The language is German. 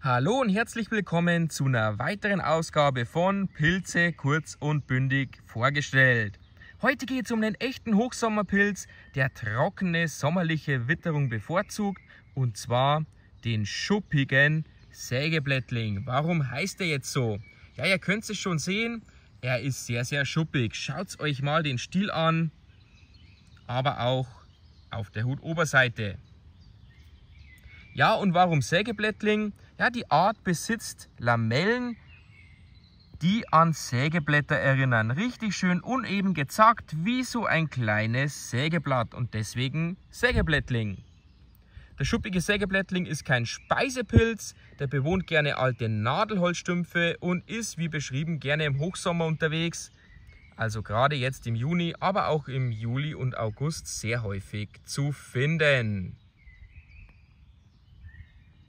Hallo und herzlich willkommen zu einer weiteren Ausgabe von Pilze kurz und bündig vorgestellt. Heute geht es um einen echten Hochsommerpilz, der trockene sommerliche Witterung bevorzugt und zwar den schuppigen Sägeblättling. Warum heißt er jetzt so? Ja, ihr könnt es schon sehen, er ist sehr, sehr schuppig. Schaut euch mal den Stiel an, aber auch auf der Hutoberseite. Ja, und warum Sägeblättling? Ja, die Art besitzt Lamellen, die an Sägeblätter erinnern. Richtig schön uneben gezackt, wie so ein kleines Sägeblatt und deswegen Sägeblättling. Der schuppige Sägeblättling ist kein Speisepilz, der bewohnt gerne alte Nadelholzstümpfe und ist, wie beschrieben, gerne im Hochsommer unterwegs, also gerade jetzt im Juni, aber auch im Juli und August sehr häufig zu finden.